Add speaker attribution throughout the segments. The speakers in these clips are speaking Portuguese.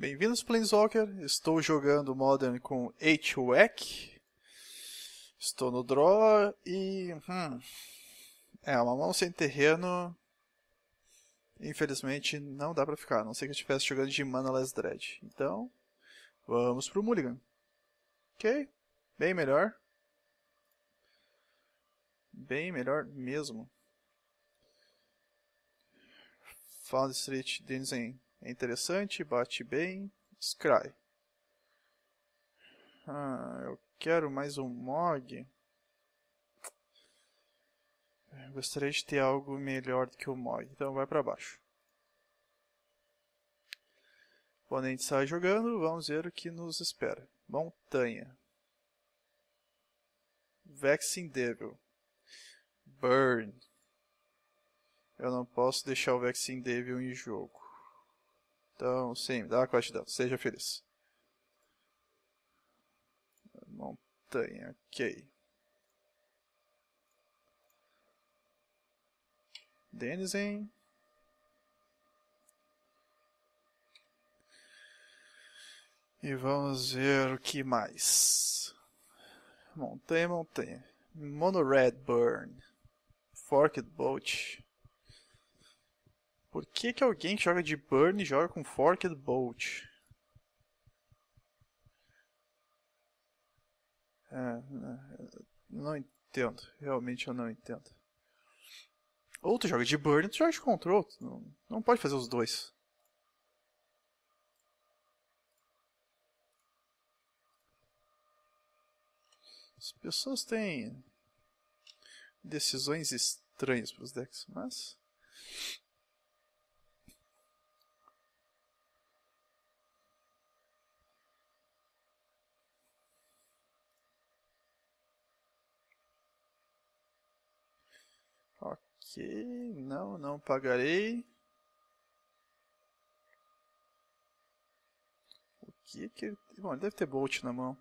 Speaker 1: Bem-vindos, Planeswalker. Estou jogando Modern com H-Wack. Estou no draw e. Hum, é, uma mão sem terreno. Infelizmente não dá pra ficar, a não ser que eu estivesse jogando de mana-less Dread. Então, vamos pro Mulligan. Ok, bem melhor. Bem melhor mesmo. Found Street, Denzen é interessante, bate bem. Scry. Ah, eu quero mais um Mog. Eu gostaria de ter algo melhor do que o Mog, então vai para baixo. O oponente sai jogando, vamos ver o que nos espera. Montanha. Vexing Devil. Burn. Eu não posso deixar o Vexing Devil em jogo. Então, sim, dá uma quest dela. Seja feliz. Montanha, ok. Denizen. E vamos ver o que mais. Montanha, montanha. Mono Burn, Forked Bolt. Por que, que alguém que joga de Burn joga com Forked Bolt? É, é, não entendo, realmente eu não entendo. Ou tu joga de Burn ou tu joga de Control, não, não pode fazer os dois. As pessoas têm decisões estranhas para os decks, mas Não, não pagarei. O que que ele... Bom, ele deve ter Bolt na mão.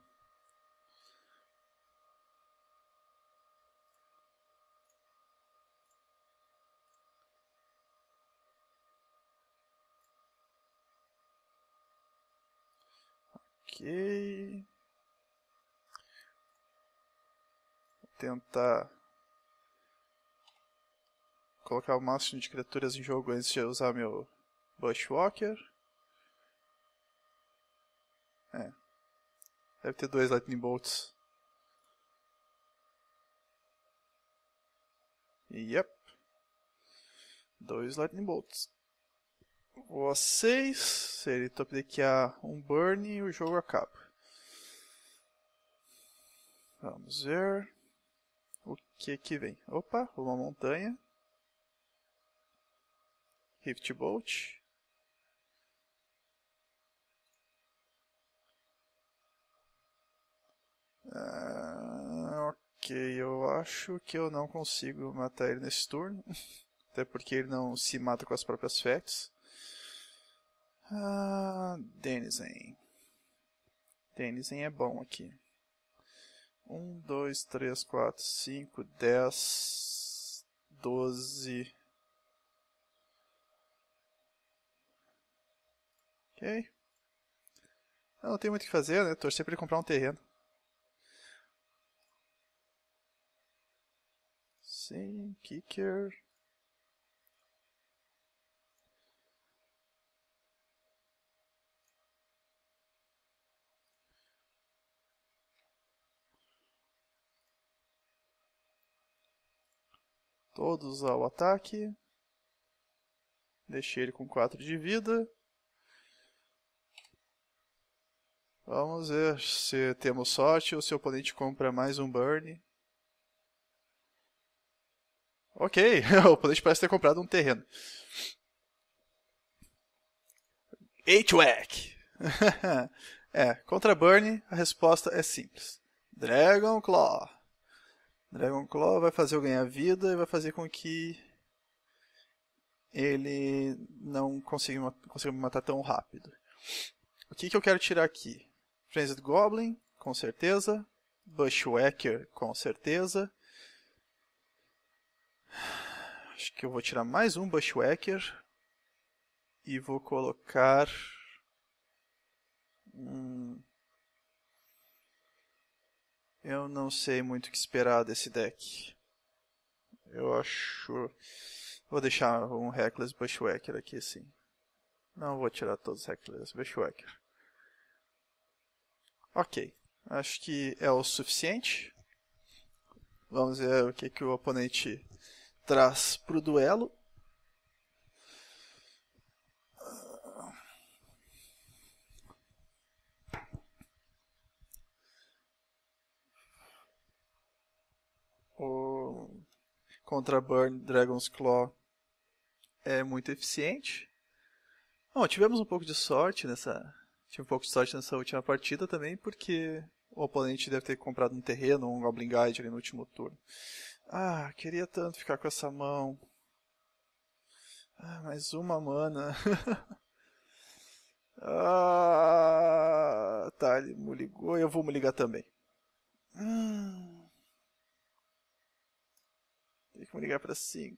Speaker 1: Ok. Vou tentar colocar o máximo de criaturas em jogo antes de usar meu Bushwalker. É. Deve ter dois Lightning Bolts. Yep. Dois Lightning Bolts. Vocês, se ele top há um burn, o jogo acaba. Vamos ver o que que vem. Opa, uma montanha. Riftbolt. Ah, ok, eu acho que eu não consigo matar ele nesse turno. Até porque ele não se mata com as próprias facts. Ah, Denizen. Denizen é bom aqui. 1, 2, 3, 4, 5, 10, 12, Ok. Eu ah, não tem muito o que fazer, né? Torcer para ele comprar um terreno. Sim, kicker. Todos ao ataque. Deixei ele com 4 de vida. Vamos ver se temos sorte ou se o oponente compra mais um burn. Ok, o oponente parece ter comprado um terreno. H-Wack. é, contra burn a resposta é simples. Dragon Claw. Dragon Claw vai fazer eu ganhar vida e vai fazer com que ele não consiga, consiga me matar tão rápido. O que, que eu quero tirar aqui? Frenzied Goblin, com certeza. Bushwhacker, com certeza. Acho que eu vou tirar mais um Bushwhacker. E vou colocar. Hum... Eu não sei muito o que esperar desse deck. Eu acho. Vou deixar um Reckless Bushwhacker aqui assim. Não vou tirar todos os Reckless Bushwhacker. Ok, acho que é o suficiente. Vamos ver o que, que o oponente traz para o duelo. O contra Burn Dragon's Claw é muito eficiente. Bom, tivemos um pouco de sorte nessa Tive um pouco de sorte nessa última partida também, porque o oponente deve ter comprado um terreno um Goblin Guide ali no último turno. Ah, queria tanto ficar com essa mão. Ah, mais uma mana. ah, tá, ele me ligou. Eu vou me ligar também. Hum. Tem que me ligar para 5.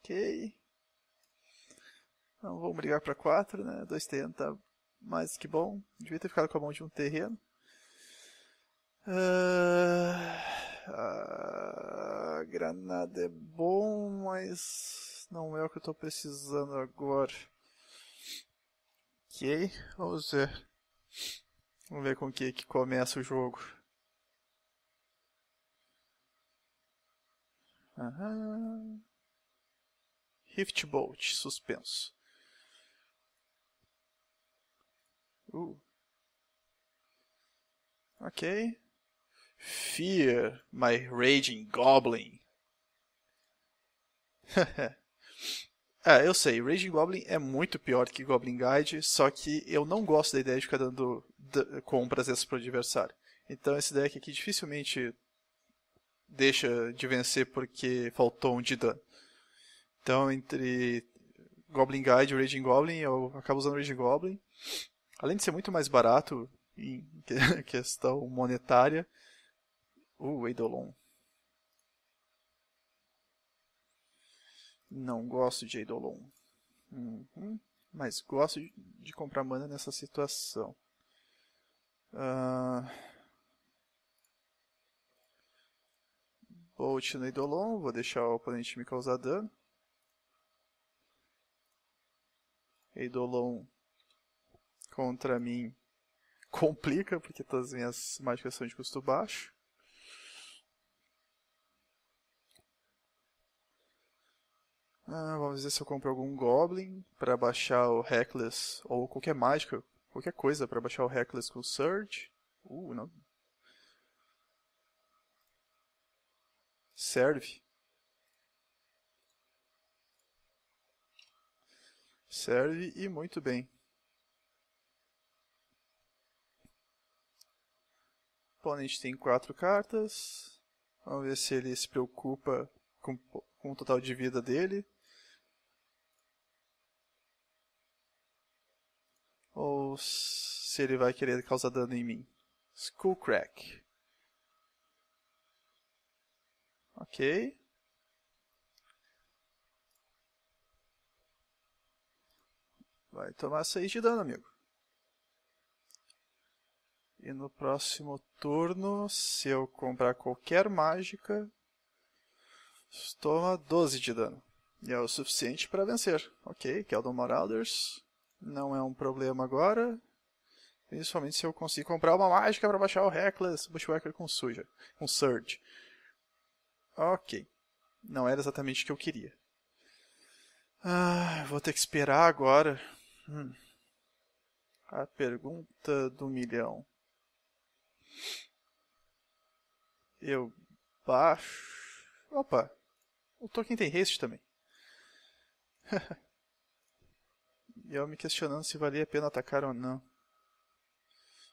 Speaker 1: Ok. Não vou me ligar para 4, né? 2 tenta. Mas que bom, devia ter ficado com a mão de um terreno. Uh, uh, granada é bom, mas não é o que eu estou precisando agora. Ok, vamos ver. Vamos ver com o que, que começa o jogo. Uhum. Rift Bolt, suspenso. Uh. Ok. Fear, my raging goblin. ah, eu sei, Raging Goblin é muito pior que Goblin Guide, só que eu não gosto da ideia de ficar dando compras para pro adversário. Então esse deck aqui dificilmente deixa de vencer porque faltou um de dano. Então entre Goblin Guide e Raging Goblin, eu acabo usando Raging Goblin além de ser muito mais barato em questão monetária, o Eidolon. Não gosto de Eidolon. Uhum. Mas gosto de comprar mana nessa situação. Uh... Bolt no Eidolon, vou deixar o oponente me causar dano. Eidolon contra mim complica, porque todas as minhas mágicas são de custo baixo. Ah, vamos ver se eu compro algum Goblin para baixar o Reckless, ou qualquer mágica, qualquer coisa para baixar o Reckless com Surge. Uh, não. Serve. Serve e muito bem. Planet tem quatro cartas. Vamos ver se ele se preocupa com, com o total de vida dele. Ou se ele vai querer causar dano em mim. Skullcrack. Ok. Vai tomar 6 de dano, amigo. E no próximo turno, se eu comprar qualquer mágica, toma 12 de dano. E é o suficiente para vencer. Ok, Keldon Marauders. Não é um problema agora. Principalmente se eu conseguir comprar uma mágica para baixar o Reckless Bushwhacker com suja, com Surge. Ok. Não era exatamente o que eu queria. Ah, vou ter que esperar agora. Hum. A pergunta do milhão. Eu baixo. Opa! O Tolkien tem haste também. e eu me questionando se valia a pena atacar ou não.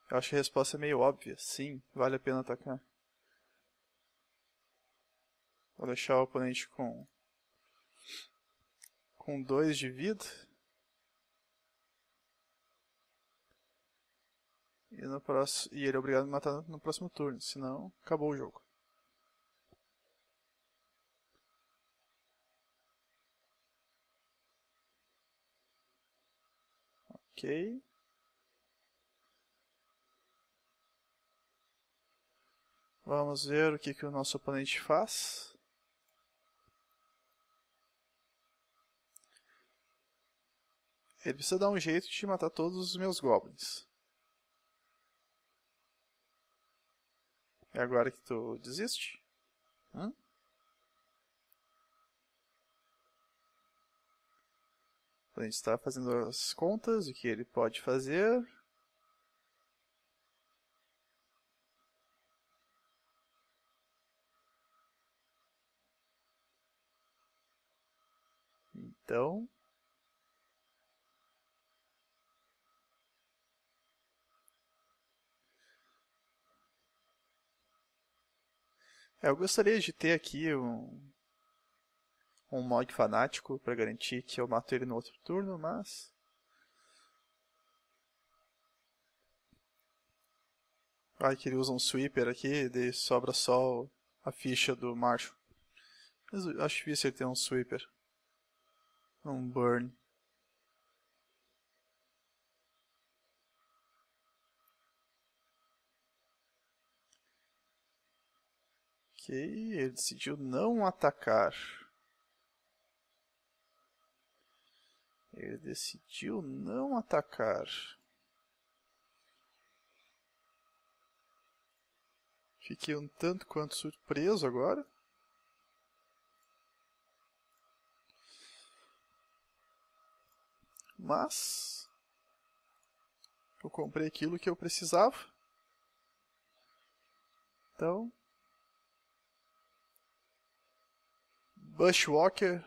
Speaker 1: Eu acho que a resposta é meio óbvia. Sim, vale a pena atacar. Vou deixar o oponente com. com 2 de vida. E, no próximo, e ele é obrigado a matar no próximo turno, senão acabou o jogo. Ok. Vamos ver o que, que o nosso oponente faz. Ele precisa dar um jeito de matar todos os meus goblins. É agora que tu desiste? Hã? A gente está fazendo as contas, o que ele pode fazer. Então, É, eu gostaria de ter aqui um, um mod fanático para garantir que eu mato ele no outro turno, mas. Ai, que ele usa um sweeper aqui e sobra só a ficha do Marshall. Mas acho difícil ele ter um sweeper. Um burn. Ok, ele decidiu não atacar. Ele decidiu não atacar. Fiquei um tanto quanto surpreso agora. Mas eu comprei aquilo que eu precisava. Então, Bushwalker.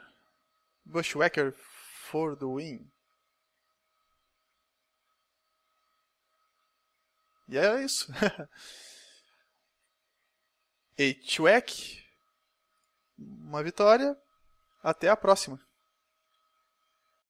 Speaker 1: Bushwalker for the win. E é isso. Eichwek, uma vitória. Até a próxima.